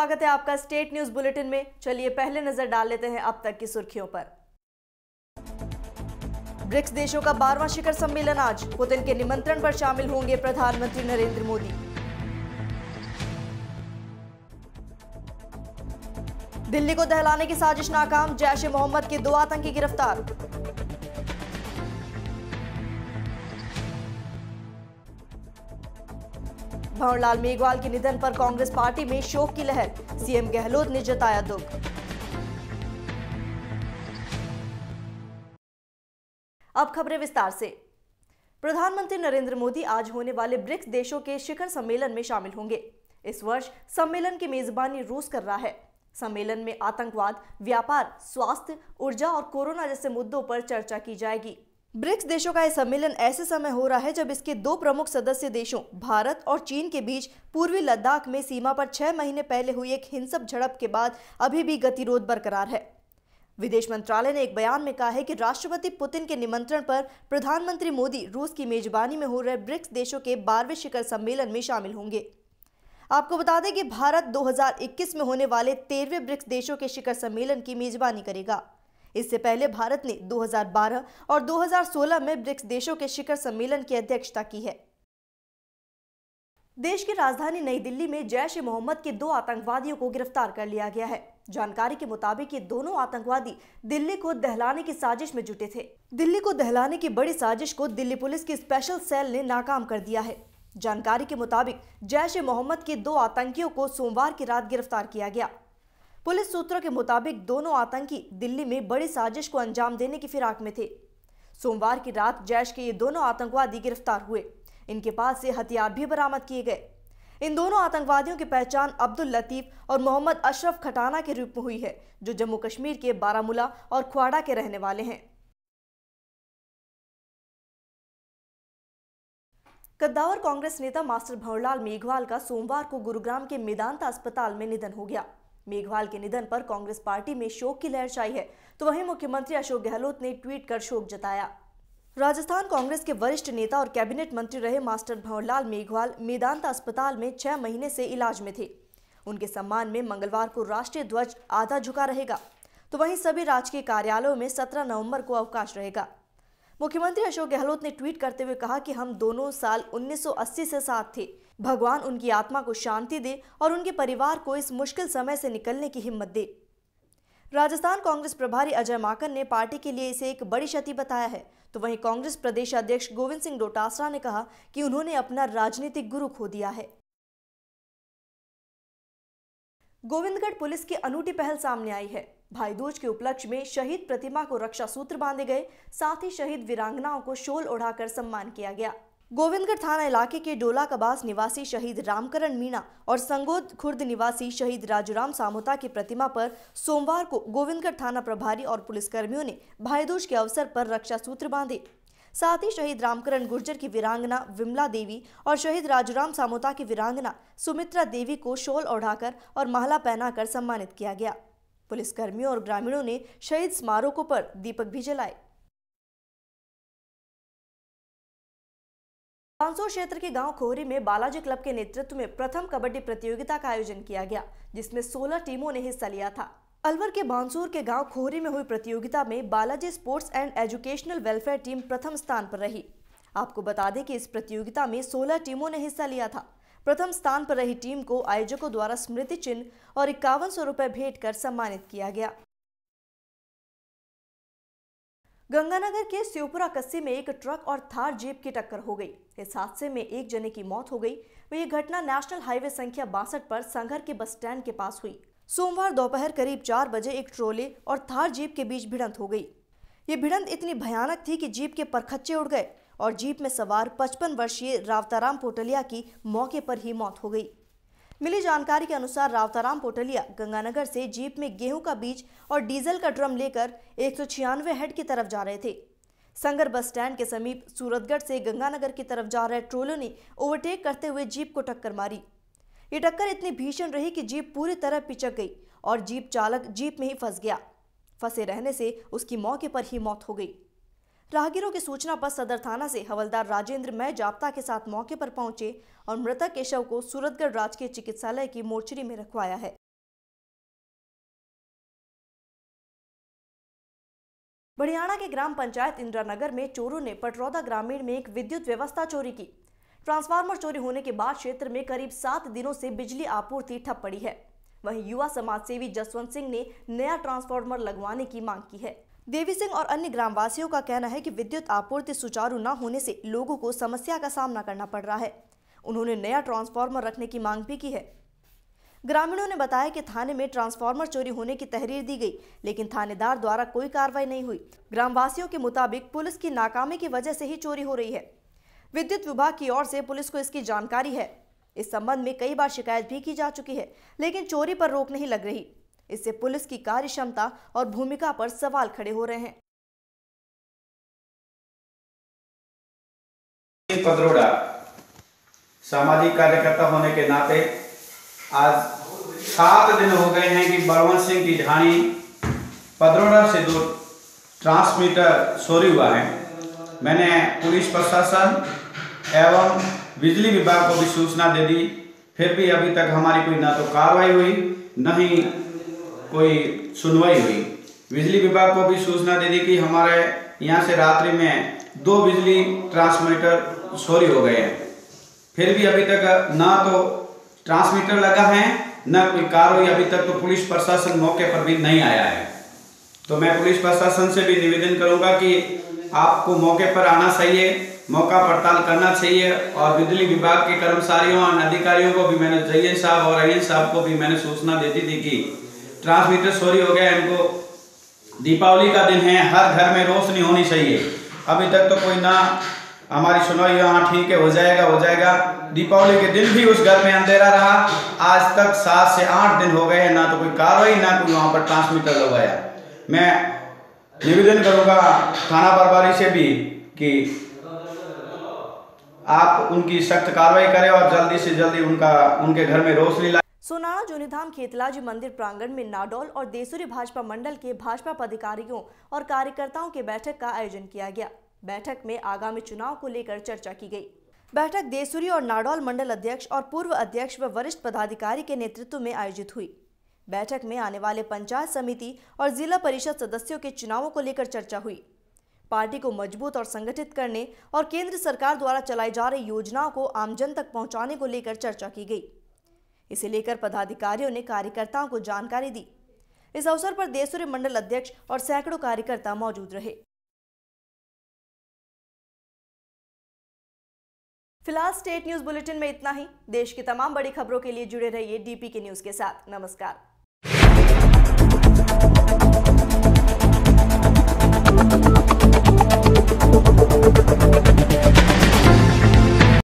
स्वागत है आपका स्टेट न्यूज बुलेटिन में चलिए पहले नजर डाल लेते हैं अब तक की सुर्खियों पर ब्रिक्स देशों का बारवां शिखर सम्मेलन आज पुतिन के निमंत्रण पर शामिल होंगे प्रधानमंत्री नरेंद्र मोदी दिल्ली को दहलाने की साजिश नाकाम जैश ए मोहम्मद के दो आतंकी गिरफ्तार भंवरलाल मेघवाल के निधन पर कांग्रेस पार्टी में शोक की लहर सीएम गहलोत ने जताया दुख अब खबरें विस्तार से प्रधानमंत्री नरेंद्र मोदी आज होने वाले ब्रिक्स देशों के शिखर सम्मेलन में शामिल होंगे इस वर्ष सम्मेलन की मेजबानी रूस कर रहा है सम्मेलन में आतंकवाद व्यापार स्वास्थ्य ऊर्जा और कोरोना जैसे मुद्दों पर चर्चा की जाएगी ब्रिक्स देशों का यह सम्मेलन ऐसे समय हो रहा है जब इसके दो प्रमुख सदस्य देशों भारत और चीन के बीच पूर्वी लद्दाख में सीमा पर छह महीने पहले हुई एक हिंसक झड़प के बाद अभी भी गतिरोध बरकरार है विदेश मंत्रालय ने एक बयान में कहा है कि राष्ट्रपति पुतिन के निमंत्रण पर प्रधानमंत्री मोदी रूस की मेजबानी में हो रहे ब्रिक्स देशों के बारहवें शिखर सम्मेलन में शामिल होंगे आपको बता दें कि भारत 2021 में होने वाले तेरहवें ब्रिक्स देशों के शिखर सम्मेलन की मेजबानी करेगा इससे पहले भारत ने 2012 और 2016 में ब्रिक्स देशों के शिखर सम्मेलन की अध्यक्षता की है देश की राजधानी नई दिल्ली में जैश ए मोहम्मद के दो आतंकवादियों को गिरफ्तार कर लिया गया है जानकारी के मुताबिक ये दोनों आतंकवादी दिल्ली को दहलाने की साजिश में जुटे थे दिल्ली को दहलाने की बड़ी साजिश को दिल्ली पुलिस की स्पेशल सेल ने नाकाम कर दिया है जानकारी के मुताबिक जैश ए मोहम्मद के दो आतंकियों को सोमवार की रात गिरफ्तार किया गया पुलिस सूत्रों के मुताबिक दोनों आतंकी दिल्ली में बड़ी साजिश को अंजाम देने की फिराक में थे सोमवार की रात जैश के ये दोनों आतंकवादी गिरफ्तार हुए इनके पास से हथियार भी बरामद किए गए इन दोनों आतंकवादियों की पहचान अब्दुल लतीफ और मोहम्मद अशरफ खटाना के रूप में हुई है जो जम्मू कश्मीर के बारामूला और खुआड़ा के रहने वाले हैं कद्दावर कांग्रेस नेता मास्टर भंवरलाल मेघवाल का सोमवार को गुरुग्राम के मेदांता अस्पताल में निधन हो गया मेघवाल के निधन पर कांग्रेस पार्टी में शोक की लहर छाई है तो वहीं मुख्यमंत्री अशोक गहलोत ने ट्वीट कर शोक जताया राजस्थान कांग्रेस के वरिष्ठ नेता और कैबिनेट मंत्री रहे मास्टर भंवरलाल मेघवाल मेदांता अस्पताल में छह महीने से इलाज में थे उनके सम्मान में मंगलवार को राष्ट्रीय ध्वज आधा झुका रहेगा तो वहीं सभी राजकीय कार्यालयों में 17 नवंबर को अवकाश रहेगा मुख्यमंत्री अशोक गहलोत ने ट्वीट करते हुए कहा कि हम दोनों साल 1980 से साथ थे भगवान उनकी आत्मा को शांति दे और उनके परिवार को इस मुश्किल समय से निकलने की हिम्मत दे राजस्थान कांग्रेस प्रभारी अजय माकन ने पार्टी के लिए इसे एक बड़ी क्षति बताया है तो वहीं कांग्रेस प्रदेश अध्यक्ष गोविंद सिंह डोटासरा ने कहा कि उन्होंने अपना राजनीतिक गुरु खो दिया है गोविंदगढ़ पुलिस की अनूठी पहल सामने आई है भाई दूज के उपलक्ष्य में शहीद प्रतिमा को रक्षा सूत्र बांधे गए साथ ही शहीद वीरांगनाओं को शोल ओढ़ाकर सम्मान किया गया गोविंदगढ़ थाना इलाके के डोला कबास निवासी शहीद रामकरण मीणा और संगोद खुर्द निवासी शहीद राजूराम सामोता की प्रतिमा पर सोमवार को गोविंदगढ़ थाना प्रभारी और पुलिसकर्मियों ने भाईदूज के अवसर पर रक्षा सूत्र बांधे साथ ही शहीद रामकरण गुर्जर की वीरांगना विमला देवी और शहीद राजूराम सामोता की वीरांगना सुमित्रा देवी को शोल ओढ़ाकर और माला पहनाकर सम्मानित किया गया पुलिसकर्मियों और ग्रामीणों ने शहीद स्मारकों पर दीपक भी जलाए पांचो क्षेत्र के गांव खोहरी में बालाजी क्लब के नेतृत्व में प्रथम कबड्डी प्रतियोगिता का आयोजन किया गया जिसमें 16 टीमों ने हिस्सा लिया था अलवर के बांसूर के गांव खोहरी में हुई प्रतियोगिता में Balaji sports and educational welfare team प्रथम स्थान पर रही आपको बता दें कि इस प्रतियोगिता में 16 टीमों ने हिस्सा लिया था प्रथम स्थान पर रही टीम को आयोजकों द्वारा स्मृति चिन्ह और इक्यावन सौ भेंट कर सम्मानित किया गया गंगानगर के शिवपुरा कस्सी में एक ट्रक और थार जीप की टक्कर हो गई इस हादसे में एक जने की मौत हो गई तो ये घटना नेशनल हाईवे संख्या बासठ पर संघर के बस स्टैंड के पास हुई सोमवार दोपहर करीब चार बजे एक ट्रोले और थार जीप के बीच भिड़ंत हो गई ये भिड़ंत इतनी भयानक थी कि जीप के परखच्चे उड़ गए और जीप में सवार 55 वर्षीय रावताराम पोटलिया की मौके पर ही मौत हो गई मिली जानकारी के अनुसार रावताराम पोटलिया गंगानगर से जीप में गेहूं का बीज और डीजल का ड्रम लेकर एक हेड की तरफ जा रहे थे संगर बस स्टैंड के समीप सूरतगढ़ से गंगानगर की तरफ जा रहे ट्रोलों ने ओवरटेक करते हुए जीप को टक्कर मारी ये टक्कर इतनी भीषण रही कि जीप पूरी तरह पिचक गई और जीप चालक जीप में ही फंस गया फंसे रहने से उसकी मौके पर ही मौत हो गई राहगीरों की सूचना पर सदर थाना से हवलदार राजेंद्र मय जाप्ता के साथ मौके पर पहुंचे और मृतक के शव को सूरतगढ़ राजकीय चिकित्सालय की मोर्चरी में रखवाया है बड़ियाणा के ग्राम पंचायत इंद्रानगर में चोरों ने पटरौदा ग्रामीण में एक विद्युत व्यवस्था चोरी की ट्रांसफार्मर चोरी होने के बाद क्षेत्र में करीब सात दिनों से बिजली आपूर्ति ठप पड़ी है वहीं युवा समाज सेवी जसवंत सिंह ने नया ट्रांसफार्मर लगवाने की मांग की है देवी सिंह और अन्य ग्रामवासियों का कहना है कि विद्युत आपूर्ति सुचारू न होने से लोगों को समस्या का सामना करना पड़ रहा है उन्होंने नया ट्रांसफार्मर रखने की मांग भी की है ग्रामीणों ने बताया कि थाने में ट्रांसफार्मर चोरी होने की तहरीर दी गई लेकिन थानेदार द्वारा कोई कार्रवाई नहीं हुई ग्रामवासियों के मुताबिक पुलिस की नाकामी की वजह से ही चोरी हो रही है विद्युत विभाग की ओर से पुलिस को इसकी जानकारी है इस संबंध में कई बार शिकायत भी की जा चुकी है लेकिन चोरी पर रोक नहीं लग रही इससे पुलिस की कार्य क्षमता और भूमिका पर सवाल खड़े हो रहे हैं पदरोड़ा सामाजिक कार्यकर्ता होने के नाते आज सात दिन हो गए हैं कि बलवंत सिंह की ढाणी पदरोड़ा से जो ट्रांसमीटर चोरी हुआ है मैंने पुलिस प्रशासन एवं बिजली विभाग को भी सूचना दे दी फिर भी अभी तक हमारी कोई ना तो कार्रवाई हुई न ही कोई सुनवाई हुई बिजली विभाग को भी सूचना दे दी कि हमारे यहाँ से रात्रि में दो बिजली ट्रांसमीटर चोरी हो गए हैं फिर भी अभी तक ना तो ट्रांसमीटर लगा है न कोई हुई अभी तक तो पुलिस प्रशासन मौके पर भी नहीं आया है तो मैं पुलिस प्रशासन से भी निवेदन करूंगा कि आपको मौके पर आना चाहिए मौका पड़ताल करना चाहिए और बिजली विभाग के कर्मचारियों और अधिकारियों को भी मैंने जय साहब और अयन साहब को भी मैंने सूचना दे दी थी कि ट्रांसमीटर सॉरी हो गया इनको दीपावली का दिन है हर घर में रोशनी होनी चाहिए अभी तक तो कोई ना हमारी सुनवाई हाँ ठीक है हो जाएगा हो जाएगा दीपावली के दिन भी उस घर में अंधेरा रहा आज तक सात से आठ दिन हो गए ना तो कोई कार्रवाई ना कोई वहाँ पर ट्रांसमीटर लगाया मैं निवेदन करूँगा थाना प्रभारी से भी कि आप उनकी सख्त कार्रवाई करें और जल्दी से जल्दी उनका उनके घर में रोशनी सोनार जूनीधाम खेतलाजी मंदिर प्रांगण में नाडोल और देसुरी भाजपा मंडल के भाजपा पदाधिकारियों और कार्यकर्ताओं के बैठक का आयोजन किया गया बैठक में आगामी चुनाव को लेकर चर्चा की गई बैठक देसुरी और नाडोल मंडल अध्यक्ष और पूर्व अध्यक्ष व वरिष्ठ पदाधिकारी के नेतृत्व में आयोजित हुई बैठक में आने वाले पंचायत समिति और जिला परिषद सदस्यों के चुनावों को लेकर चर्चा हुई पार्टी को मजबूत और संगठित करने और केंद्र सरकार द्वारा चलाई जा रही योजनाओं को आमजन तक पहुंचाने को लेकर चर्चा की गई इसे लेकर पदाधिकारियों ने कार्यकर्ताओं को जानकारी दी इस अवसर पर देसूर्य मंडल अध्यक्ष और सैकड़ों कार्यकर्ता मौजूद रहे फिलहाल स्टेट न्यूज बुलेटिन में इतना ही देश की तमाम बड़ी खबरों के लिए जुड़े रहिए डीपी के न्यूज के साथ नमस्कार